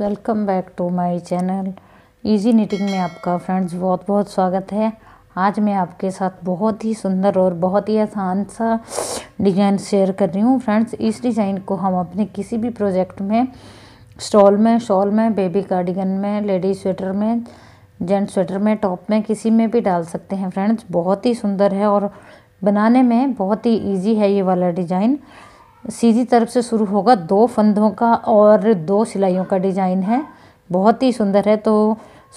welcome back to my channel easy knitting में आपका friends बहुत बहुत स्वागत है आज मैं आपके साथ बहुत ही सुंदर और बहुत ही आसान सा डिज़ाइन शेयर कर रही हूँ फ्रेंड्स इस डिज़ाइन को हम अपने किसी भी प्रोजेक्ट में स्टॉल में शॉल में बेबी कार्डिगन में लेडीज स्वेटर में जेंट स्वेटर में टॉप में किसी में भी डाल सकते हैं फ्रेंड्स बहुत ही सुंदर है और बनाने में बहुत ही ईजी है ये वाला डिज़ाइन सीधी तरफ से शुरू होगा दो फंदों का और दो सिलाइयों का डिज़ाइन है बहुत ही सुंदर है तो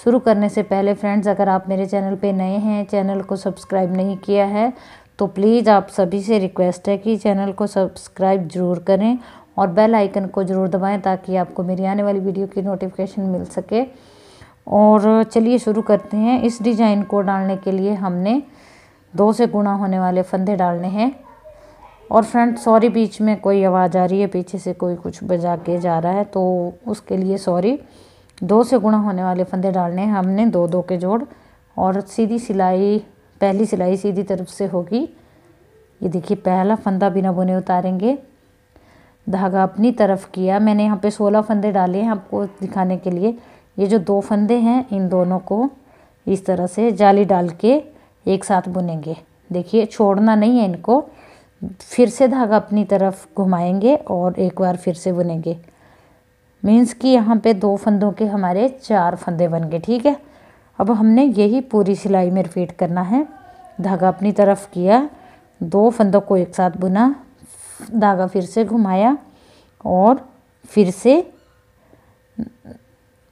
शुरू करने से पहले फ्रेंड्स अगर आप मेरे चैनल पे नए हैं चैनल को सब्सक्राइब नहीं किया है तो प्लीज़ आप सभी से रिक्वेस्ट है कि चैनल को सब्सक्राइब ज़रूर करें और बेल आइकन को ज़रूर दबाएं ताकि आपको मेरी आने वाली वीडियो की नोटिफिकेशन मिल सके और चलिए शुरू करते हैं इस डिज़ाइन को डालने के लिए हमने दो से गुणा होने वाले फंदे डालने हैं और फ्रेंड सॉरी बीच में कोई आवाज़ आ रही है पीछे से कोई कुछ बजा के जा रहा है तो उसके लिए सॉरी दो से गुणा होने वाले फंदे डालने हैं हमने दो दो के जोड़ और सीधी सिलाई पहली सिलाई सीधी तरफ से होगी ये देखिए पहला फंदा बिना बुने उतारेंगे धागा अपनी तरफ किया मैंने यहाँ पे सोलह फंदे डाले हैं आपको दिखाने के लिए ये जो दो फंदे हैं इन दोनों को इस तरह से जाली डाल के एक साथ बुनेंगे देखिए छोड़ना नहीं है इनको फिर से धागा अपनी तरफ घुमाएंगे और एक बार फिर से बुनेंगे मीन्स कि यहाँ पे दो फंदों के हमारे चार फंदे बन गए ठीक है अब हमने यही पूरी सिलाई में रिपीट करना है धागा अपनी तरफ किया दो फंदों को एक साथ बुना धागा फिर से घुमाया और फिर से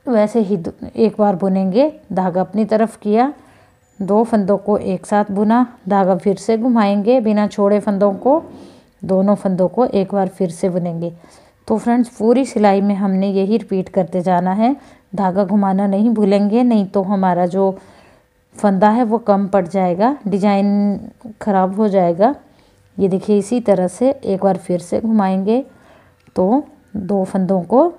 वैसे ही एक बार बुनेंगे धागा अपनी तरफ किया दो फंदों को एक साथ बुना धागा फिर से घुमाएंगे बिना छोड़े फंदों को दोनों फंदों को एक बार फिर से बुनेंगे तो फ्रेंड्स पूरी सिलाई में हमने यही रिपीट करते जाना है धागा घुमाना नहीं भूलेंगे नहीं तो हमारा जो फंदा है वो कम पड़ जाएगा डिजाइन ख़राब हो जाएगा ये देखिए इसी तरह से एक बार फिर से घुमाएंगे तो दो फंदों को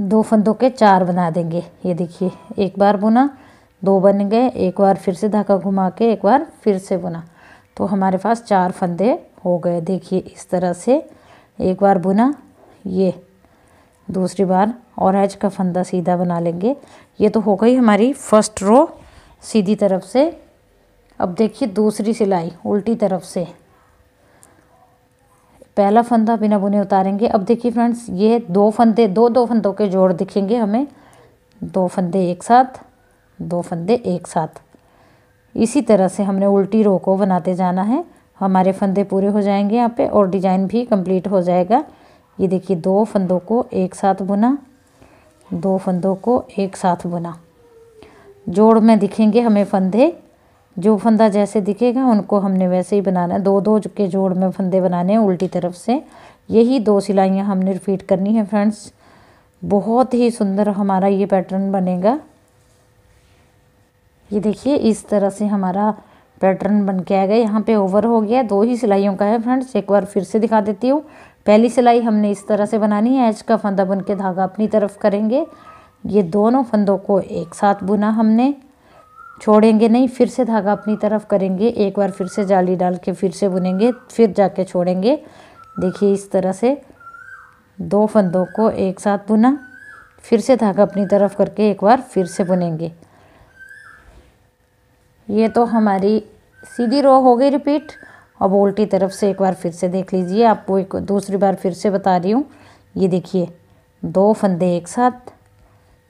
दो फंदों के चार बना देंगे ये देखिए एक बार बुना दो बन गए एक बार फिर से धागा घुमा के एक बार फिर से बुना तो हमारे पास चार फंदे हो गए देखिए इस तरह से एक बार बुना ये दूसरी बार और हैज का फंदा सीधा बना लेंगे ये तो हो गई हमारी फर्स्ट रो सीधी तरफ से अब देखिए दूसरी सिलाई उल्टी तरफ से पहला फंदा बिना बुने उतारेंगे अब देखिए फ्रेंड्स ये दो फंदे दो दो फंदों के जोड़ दिखेंगे हमें दो फंदे एक साथ दो फंदे एक साथ इसी तरह से हमने उल्टी रो को बनाते जाना है हमारे फंदे पूरे हो जाएंगे यहाँ पे और डिजाइन भी कंप्लीट हो जाएगा ये देखिए दो फंदों को एक साथ बुना दो फंदों को एक साथ बुना जोड़ में दिखेंगे हमें फंदे जो फंदा जैसे दिखेगा उनको हमने वैसे ही बनाना है दो दो के जोड़ में फंदे बनाने हैं उल्टी तरफ से यही दो सिलाइयाँ हमने रिपीट करनी है फ्रेंड्स बहुत ही सुंदर हमारा ये पैटर्न बनेगा ये देखिए इस तरह से हमारा पैटर्न बन के आ गया यहाँ पे ओवर हो गया दो ही सिलाइयों का है फ्रेंड्स एक बार फिर से दिखा देती हूँ पहली सिलाई हमने इस तरह से बनानी है एच का फंदा बन के धागा अपनी तरफ करेंगे ये दोनों फंदों को एक साथ बुना हमने छोड़ेंगे नहीं फिर से धागा अपनी तरफ करेंगे एक बार फिर से जाली डाल के फिर से बुनेंगे फिर जाके छोड़ेंगे देखिए इस तरह से दो फंदों को एक साथ बुना फिर से धागा अपनी तरफ करके एक बार फिर से बुनेंगे ये तो हमारी सीधी रो हो गई रिपीट अब उल्टी तरफ से एक बार फिर से देख लीजिए आपको एक दूसरी बार फिर से बता रही हूँ ये देखिए दो फंदे एक साथ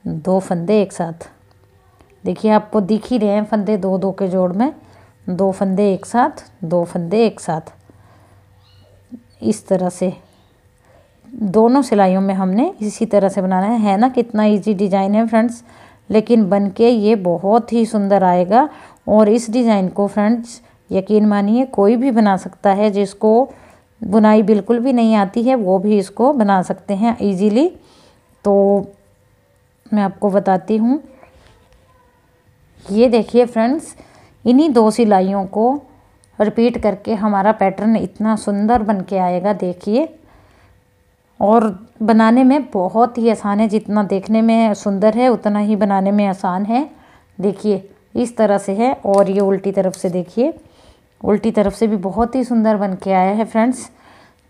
दो फंदे एक साथ देखिए आपको दिख ही रहे हैं फंदे दो दो के जोड़ में दो फंदे एक साथ दो फंदे एक साथ इस तरह से दोनों सिलाइयों में हमने इसी तरह से बनाना है है ना कितना इजी डिजाइन है फ्रेंड्स लेकिन बन के ये बहुत ही सुंदर आएगा और इस डिज़ाइन को फ्रेंड्स यकीन मानिए कोई भी बना सकता है जिसको बुनाई बिल्कुल भी नहीं आती है वो भी इसको बना सकते हैं इजीली तो मैं आपको बताती हूँ ये देखिए फ्रेंड्स इन्हीं दो सिलाइयों को रिपीट करके हमारा पैटर्न इतना सुंदर बन के आएगा देखिए और बनाने में बहुत ही आसान है जितना देखने में सुंदर है उतना ही बनाने में आसान है देखिए इस तरह से है और ये उल्टी तरफ से देखिए उल्टी तरफ से भी बहुत ही सुंदर बन के आया है फ्रेंड्स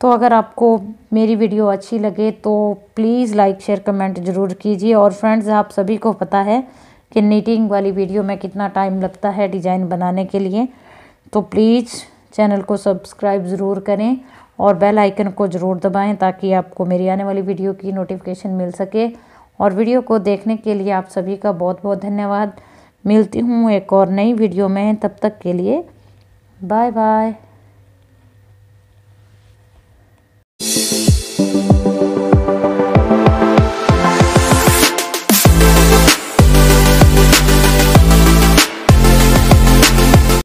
तो अगर आपको मेरी वीडियो अच्छी लगे तो प्लीज़ लाइक शेयर कमेंट ज़रूर कीजिए और फ्रेंड्स आप सभी को पता है कि नीटिंग वाली वीडियो में कितना टाइम लगता है डिज़ाइन बनाने के लिए तो प्लीज़ चैनल को सब्सक्राइब ज़रूर करें और बेल आइकन को ज़रूर दबाएं ताकि आपको मेरी आने वाली वीडियो की नोटिफिकेशन मिल सके और वीडियो को देखने के लिए आप सभी का बहुत बहुत धन्यवाद मिलती हूँ एक और नई वीडियो में तब तक के लिए बाय बाय